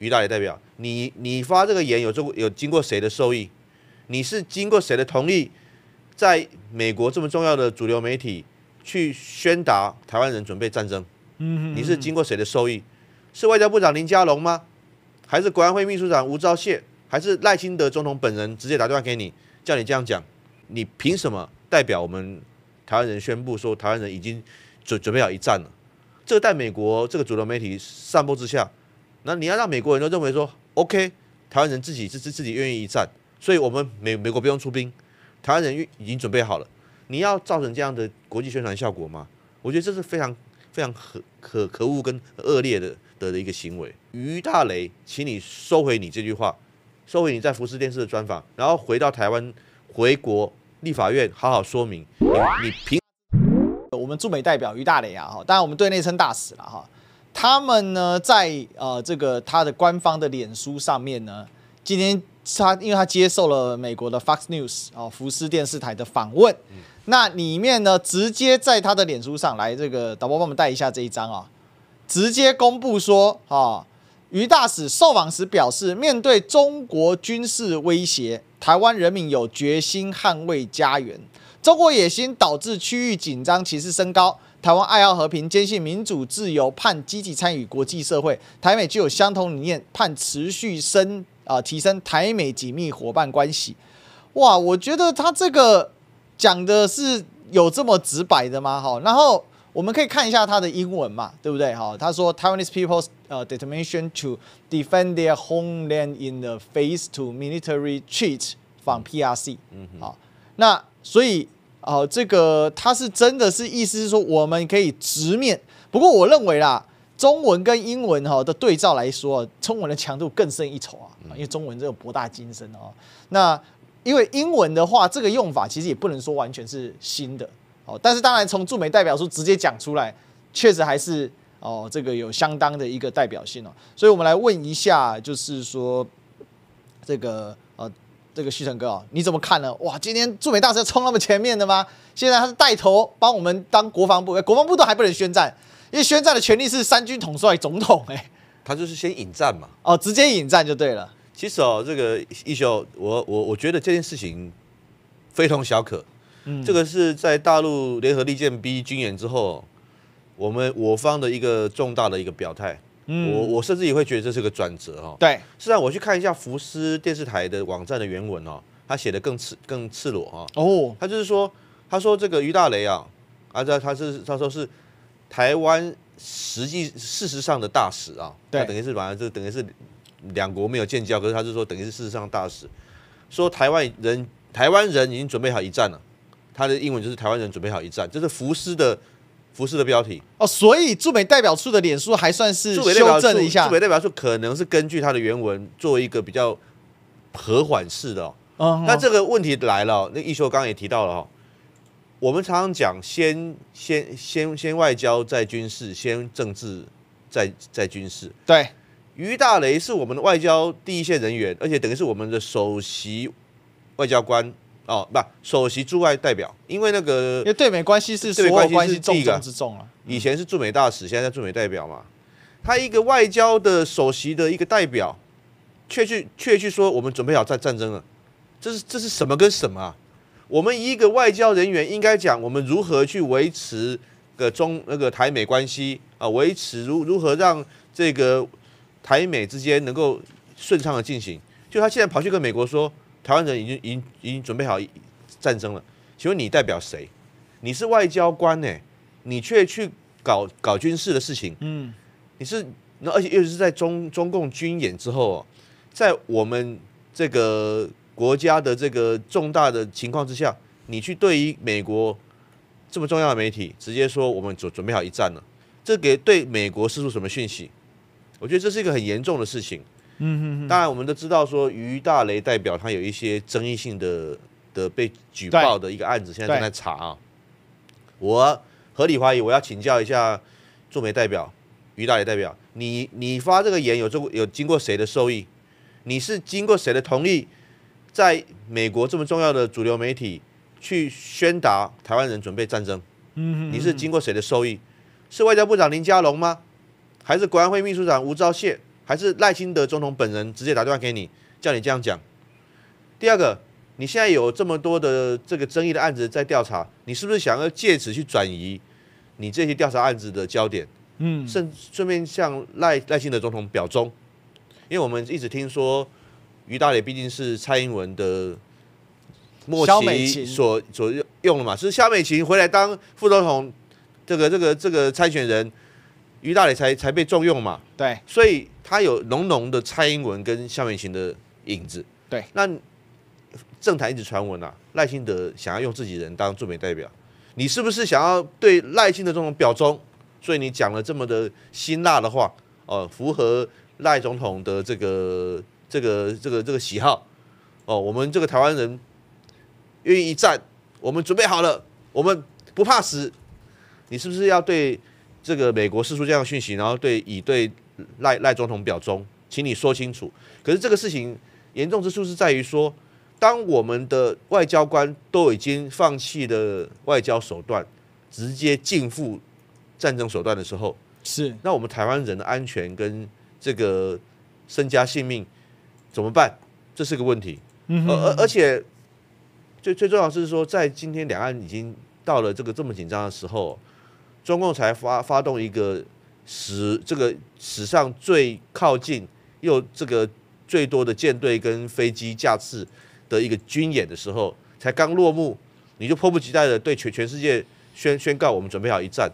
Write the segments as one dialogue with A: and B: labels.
A: 于大爷代表你，你发这个言有这有经过谁的授意？你是经过谁的同意？在美国这么重要的主流媒体去宣达台湾人准备战争？嗯，你是经过谁的授意？是外交部长林佳龙吗？还是国安会秘书长吴钊燮？还是赖清德总统本人直接打电话给你，叫你这样讲？你凭什么代表我们台湾人宣布说台湾人已经准准备好一战了？这个在美国这个主流媒体散布之下？那你要让美国人都认为说，OK，台湾人自己是自自己愿意一战，所以我们美美国不用出兵，台湾人已经准备好了。你要造成这样的国际宣传效果吗？我觉得这是非常非常可可可恶跟恶劣的的的一个行为。于大雷，请你收回你这句话，收回你在福斯电视的专访，然后回到台湾，
B: 回国立法院好好说明你你凭我们驻美代表于大雷啊哈，当然我们对内称大使了哈。他们呢，在呃这个他的官方的脸书上面呢，今天他因为他接受了美国的 Fox News 啊福斯电视台的访问，那里面呢直接在他的脸书上来这个导播帮们带一下这一张啊，直接公布说啊，于大使受访时表示，面对中国军事威胁，台湾人民有决心捍卫家园，中国野心导致区域紧张其实升高。台湾爱好和平，坚信民主自由，盼积极参与国际社会。台美具有相同理念，盼持续升啊，提升台美紧密伙伴关系。哇，我觉得他这个讲的是有这么直白的吗？好，然后我们可以看一下他的英文嘛，对不对？好，他说：Taiwanese people's 呃 determination to defend their homeland in the face to military treat from PRC。嗯好，那所以。哦，这个他是真的是意思是说，我们可以直面。不过我认为啦，中文跟英文哈的对照来说中文的强度更胜一筹啊，因为中文这个博大精深哦。那因为英文的话，这个用法其实也不能说完全是新的哦。但是当然，从驻美代表处直接讲出来，确实还是哦，这个有相当的一个代表性哦。所以我们来问一下，就是说这个。这个旭成哥啊，你怎么看呢？哇，今天驻美大使要冲那么前面的吗？现在他是带头帮我们当国防部，国防部都还不能宣战，因为宣战的权利是三军统帅总统。哎，他就是
A: 先引战嘛，
B: 哦，直接引战就对了。
A: 其实哦，这个一休，我我我觉得这件事情非同小可，嗯，这个是在大陆联合利剑 B 军演之后，我们我方的一个重大的一个表态。我我甚至也会觉得这是个转折哦。对，是啊，我去看一下福斯电视台的网站的原文哦，他写的更赤更赤裸哈、哦，他就是说，他说这个于大雷啊，啊这他是他说是台湾实际事实上的大使啊，对，等于是反正这等于是两国没有建交，可是他就说等于是事实上大使说台湾人台湾人已经准备好一战了，他的英文就是台湾人准备好一战，这是福斯的。服饰的标题
B: 哦，所以驻美代表处的脸书还算是修正一下，驻
A: 美代表处可能是根据他的原文做一个比较和缓式的。哦那这个问题来了，那一修刚也提到了哈，我们常常讲先先先先外交在军事，先政治在在军事。对于大雷是我们的外交第一线人员，而且等于是我们的首席外交官。哦，不，首席驻外代表，因为那个，因为
B: 对美关系是对美关系重中之
A: 重啊。以前是驻美大使，现在驻美代表嘛。他一个外交的首席的一个代表，却去却去说我们准备好战战争了，这是这是什么跟什么啊？我们一个外交人员应该讲我们如何去维持个中那个台美关系啊，维持如如何让这个台美之间能够顺畅的进行。就他现在跑去跟美国说。台湾人已经已经已经准备好战争了，请问你代表谁？你是外交官呢？你却去搞搞军事的事情，嗯，你是那而且尤其是在中中共军演之后，在我们这个国家的这个重大的情况之下，你去对于美国这么重要的媒体直接说我们准准备好一战了，这给对美国施出什么讯息？我觉得这是一个很严重的事情。嗯当然我们都知道说于大雷代表他有一些争议性的的被举报的一个案子，现在正在查啊。我合理怀疑，我要请教一下驻美代表于大雷代表，你你发这个言有中有经过谁的授意？你是经过谁的同意，在美国这么重要的主流媒体去宣达台湾人准备战争？嗯，你是经过谁的授意？是外交部长林佳龙吗？还是国安会秘书长吴钊燮？还是赖清德总统本人直接打电话给你，叫你这样讲。第二个，你现在有这么多的这个争议的案子在调查，你是不是想要借此去转移你这些调查案子的焦点？嗯，顺顺便向赖赖清德总统表忠，因为我们一直听说于大雷毕竟是蔡英文的莫奇所所用的嘛，是肖美琴回来当副总统，这个这个这个参选人。于大雷才才被重用嘛？对，所以他有浓浓的蔡英文跟萧美琴的影子。对，那政坛一直传闻啊，赖清德想要用自己人当驻美代表，你是不是想要对赖清德这种表忠？所以你讲了这么的辛辣的话，哦，符合赖总统的这个这个这个这个喜好。哦，我们这个台湾人愿意一战，我们准备好了，我们不怕死。你是不是要对？这个美国释出这样讯息，然后对乙对赖赖总统表忠，请你说清楚。可是这个事情严重之处是在于说，当我们的外交官都已经放弃了外交手段，直接进赴战争手段的时候，是那我们台湾人的安全跟这个身家性命怎么办？这是个问题。而而而且最最重要是说，在今天两岸已经到了这个这么紧张的时候。中共才发发动一个史这个史上最靠近又这个最多的舰队跟飞机架次的一个军演的时候，才刚落幕，你就迫不及待的对全全世界宣宣告我们准备好一战，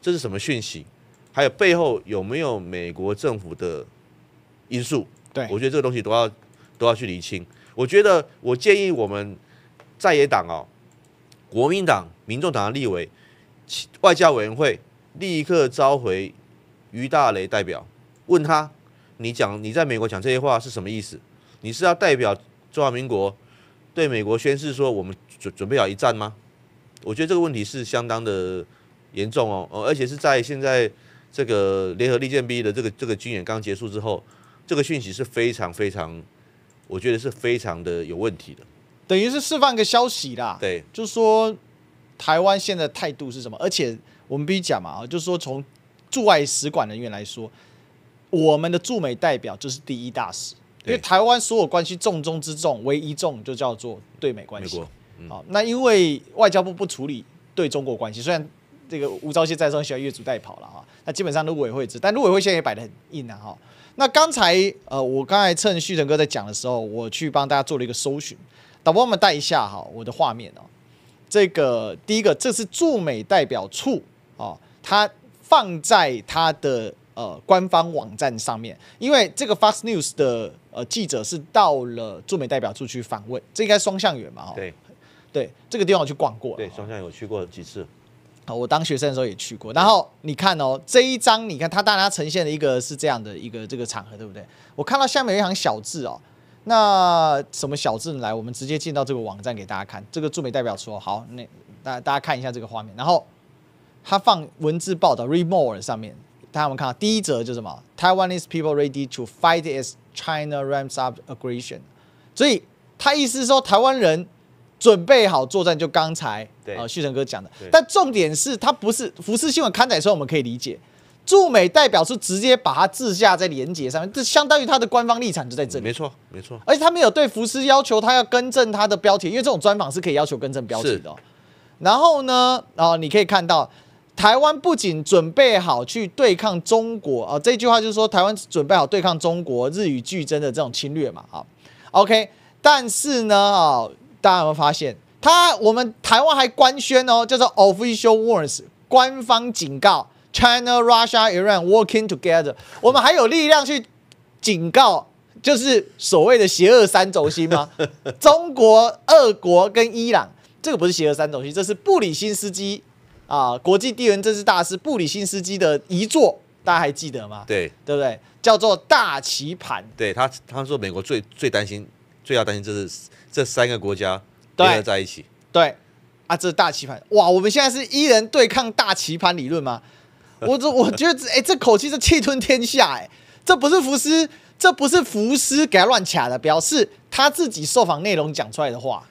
A: 这是什么讯息？还有背后有没有美国政府的因素？对，我觉得这个东西都要都要去厘清。我觉得我建议我们在野党哦，国民党、民众党的立委。外交委员会立刻召回于大雷代表，问他：“你讲你在美国讲这些话是什么意思？你是要代表中华民国对美国宣誓说我们准准备好一战吗？”我觉得这个问题是相当的严重哦，而且是在现在这个联合利剑 B 的这个这个军演刚结束之后，这个讯息是非常非常，我觉得是非常的有问题的，等于是释放个消
B: 息啦，对，就是说。台湾现在态度是什么？而且我们必须讲嘛啊，就是说从驻外使馆人员来说，我们的驻美代表就是第一大使，因为台湾所有关系重中之重，唯一重就叫做对美关系。好，那因为外交部不处理对中国关系，虽然这个吴钊燮在中喜欢越俎代庖了哈，那基本上陆委会制，但陆委会现在也摆得很硬啊哈。那刚才呃，我刚才趁旭成哥在讲的时候，我去帮大家做了一个搜寻，导播我们带一下哈，我的画面哦。这个第一个，这是驻美代表处哦，它放在它的呃官方网站上面，因为这个 Fox News 的呃记者是到了驻美代表处去访问，这应该双向远嘛，哈。对，对，这个地方我去逛过。对，双向我去过几次。啊，我当学生的时候也去过。然后你看哦，这一张你看它，大家呈现的一个是这样的一个这个场合，对不对？我看到下面有一行小字哦。那什么小镇来，我们直接进到这个网站给大家看。这个驻美代表说好，那大大家看一下这个画面，然后他放文字报道 r e m o r e 上面，大家们看，到第一则就是什么，Taiwanese people ready to fight as China ramps up aggression。所以他意思是说，台湾人准备好作战，就刚才啊旭成哥讲的。但重点是，他不是福斯新闻刊载说，我们可以理解。驻美代表是直接把它置下在连接上面，这相当于他的官方立场就在这里。没错，没错。而且他们有对福斯要求他要更正他的标题，因为这种专访是可以要求更正标题的。然后呢，啊，你可以看到台湾不仅准备好去对抗中国，啊，这句话就是说台湾准备好对抗中国日语俱增的这种侵略嘛，啊，OK。但是呢，啊，大家有没有发现，他我们台湾还官宣哦，叫做 official w a r d s 官方警告。China, Russia, Iran working together。我们还有力量去警告，就是所谓的邪恶三轴心吗？中国、俄国跟伊朗，这个不是邪恶三轴心，这是布里辛斯基啊，国际地缘政治大师布里辛斯基的遗作，大家还记得吗？对，对不对？叫做大棋盘。
A: 对他，他说美国最最担心、最要担心就是这三个国家联合在一起。
B: 对，啊，这大棋盘哇！我们现在是一人对抗大棋盘理论吗？我这我觉得，哎，这口气是气吞天下，哎，这不是福斯，这不是福斯给他乱卡的标，是他自己受访内容讲出来的话。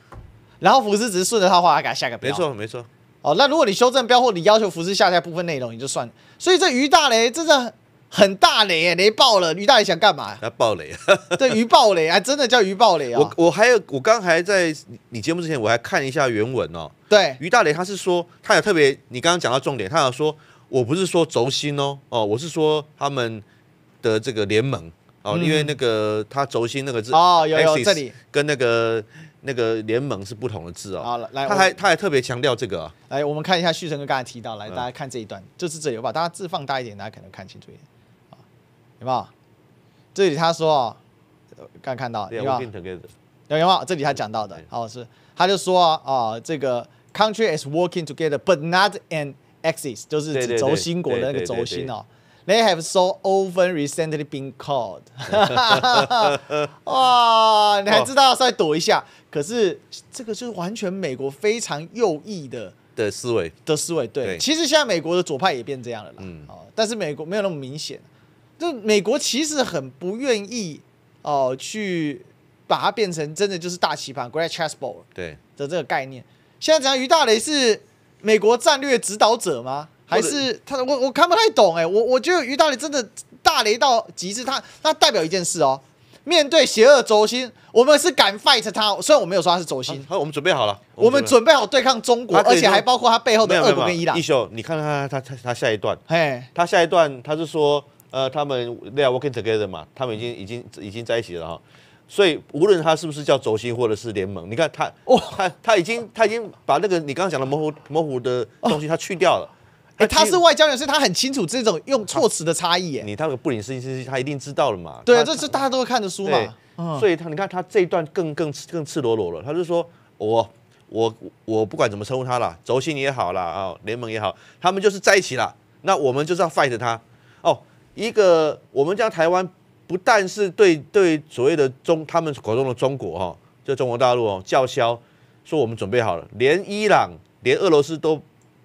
B: 然后福斯只是顺着他话，他给他下个标。没错，没错。哦，那如果你修正标或你要求福斯下掉部分内容，你就算。所以这于大雷真的很大雷，雷爆了。于大雷想干嘛？他爆雷啊？对，于爆雷啊，真的叫于爆雷啊。
A: 我我还有，我刚才在你节目之前，我还看一下原文哦。对于大雷，他是说，他有特别，你刚刚讲到重点，他有说。我不是说轴心哦哦，我是说他们的这个联盟哦，因为那个他轴心那个字哦，有有这里跟那个那个联盟是不同的字哦。好了，来，他还他还特别强调这个。啊。
B: 来，我们看一下旭成哥刚才提到，来大家看这一段，就是这里我把大家字放大一点，大家可能看清楚一点啊。有没有？这里他说，啊，刚看到，有吧？有有吗？这里他讲到的，好是，他就说啊，这个 country is working together，but not an Axis 就是指轴心国的那个轴心哦。They have so often recently been called 哇！你还知道再躲一下？可是这个就是完全美国非常右翼的
A: 的思维的思维。对，其实
B: 现在美国的左派也变这样了啦。哦，但是美国没有那么明显。就美国其实很不愿意哦，去把它变成真的就是大棋盘 （Great Chessboard） 的这个概念。现在怎样？于大雷是。美国战略指导者吗？还是他？我我看不太懂哎，我我就遇到你真的大雷到极致，他他代表一件事哦，面对邪恶轴心，我们是敢 fight 他。虽然我没有说他是轴心，好，我们准备好了，我们准备好对抗中国，而且还包括他背后的俄国跟伊朗。一
A: 雄，你看看他他他下一段，嘿，他下一段他是说，呃，他们 they are working together 嘛，他们已经已经已经在一起了哈。所以无论他是不是叫轴心或者是联盟，你看他，他他已经他已经把那个你刚刚讲的模糊模糊的东西他去掉了，他是外交人士，他很清楚这种用措辞的差异。哎，你那个布林斯金，他一定知道了嘛？
B: 对啊，这是大家都
A: 会看的书嘛。所以他，你看他这一段更更更赤裸裸了，他是说我我我不管怎么称呼他了，轴心也好啦，啊，联盟也好，他们就是在一起了，那我们就是要 fight 他哦，一个我们叫台湾。不但是对对所谓的中，他们口中的中国哈，就中国大陆哦叫嚣，说我们准备好了，连伊朗、连俄罗斯都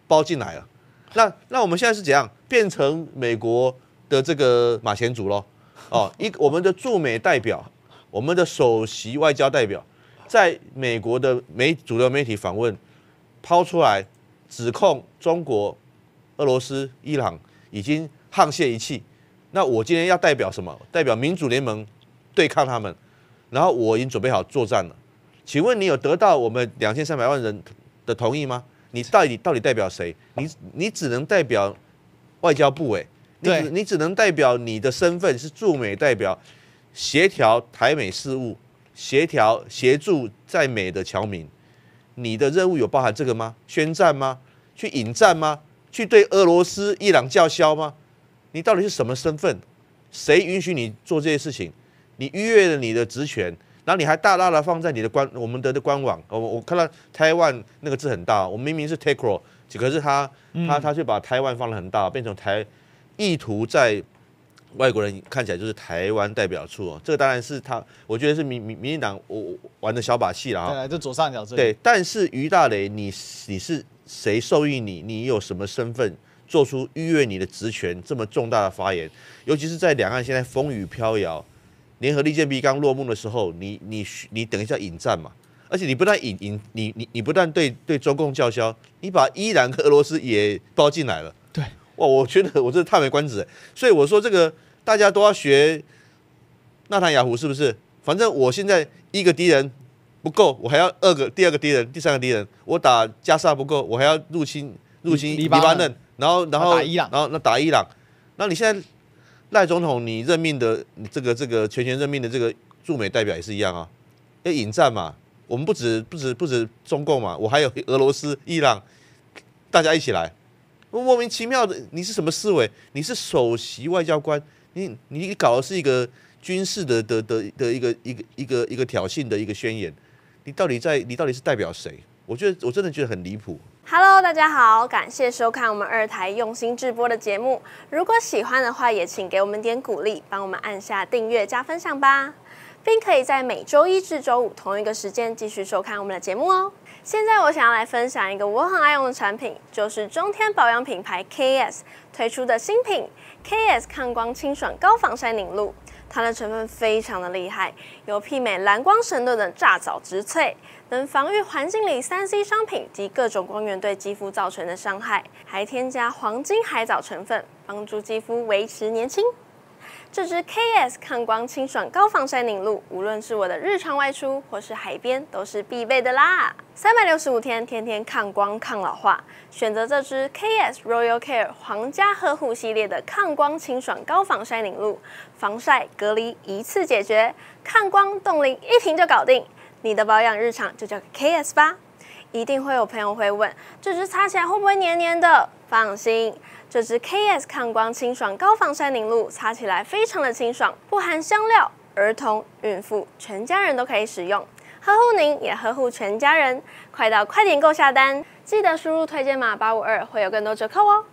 A: 包进来了。那那我们现在是怎样变成美国的这个马前卒喽？哦，一我们的驻美代表，我们的首席外交代表，在美国的媒主流媒体访问抛出来，指控中国、俄罗斯、伊朗已经沆瀣一气。那我今天要代表什么？代表民主联盟对抗他们，然后我已经准备好作战了。请问你有得到我们两千三百万人的同意吗？你到底到底代表谁？你你只能代表外交部哎，你你只能代表你的身份是驻美代表，协调台美事务，协调协助在美的侨民。你的任务有包含这个吗？宣战吗？去引战吗？去对俄罗斯、伊朗叫嚣吗？你到底是什么身份？谁允许你做这些事情？你逾越了你的职权，然后你还大大的放在你的官，我们得的官网。我我看到台湾那个字很大，我明明是 t a k e o 可是他他他却把台湾放的很大，变成台，意图在外国人看起来就是台湾代表处。这个当然是他，我觉得是民民民进党我玩的小把戏了啊。
B: 对，就左上角这对，
A: 但是于大雷，你你是谁授予你你有什么身份？做出逾越你的职权这么重大的发言，尤其是在两岸现在风雨飘摇，联合利剑 B 刚落幕的时候，你你你等一下引战嘛？而且你不但引引你你你不但对对中共叫嚣，你把伊朗、俄罗斯也包进来了。对，哇，我觉得我真的叹为观止。所以我说这个大家都要学纳坦雅胡，是不是？反正我现在一个敌人不够，我还要二个第二个敌人，第三个敌人。我打加沙不够，我还要入侵入侵黎巴嫩。然后，然后，然后，那打伊朗，那你现在赖总统你任命的这个这个全权任命的这个驻美代表也是一样啊，要引战嘛？我们不止不止不止中共嘛，我还有俄罗斯、伊朗，大家一起来，莫名其妙的，你是什么思维？你是首席外交官，你你你搞的是一个军事的的的的一个一个一个一个挑衅的一个宣言，你到底在你到底是代表谁？我觉得我真的觉得很离谱。
C: Hello，大家好，感谢收看我们二台用心制播的节目。如果喜欢的话，也请给我们点鼓励，帮我们按下订阅加分享吧，并可以在每周一至周五同一个时间继续收看我们的节目哦。现在我想要来分享一个我很爱用的产品，就是中天保养品牌 KS 推出的新品 KS 抗光清爽高防晒凝露。它的成分非常的厉害，有媲美蓝光神盾的炸藻植萃，能防御环境里三 C 商品及各种光源对肌肤造成的伤害，还添加黄金海藻成分，帮助肌肤维持年轻。这支 K S 抗光清爽高防晒凝露，无论是我的日常外出，或是海边，都是必备的啦。三百六十五天，天天抗光抗老化。选择这支 K S Royal Care 皇家呵护系列的抗光清爽高防晒凝露，防晒隔离一次解决，抗光冻龄一瓶就搞定。你的保养日常就交给 K S 吧。一定会有朋友会问，这支擦起来会不会黏黏的？放心。这支 KS 抗光清爽高防晒凝露擦起来非常的清爽，不含香料，儿童、孕妇全家人都可以使用，呵护您也呵护全家人。快到快点购下单，记得输入推荐码八五二，会有更多折扣哦。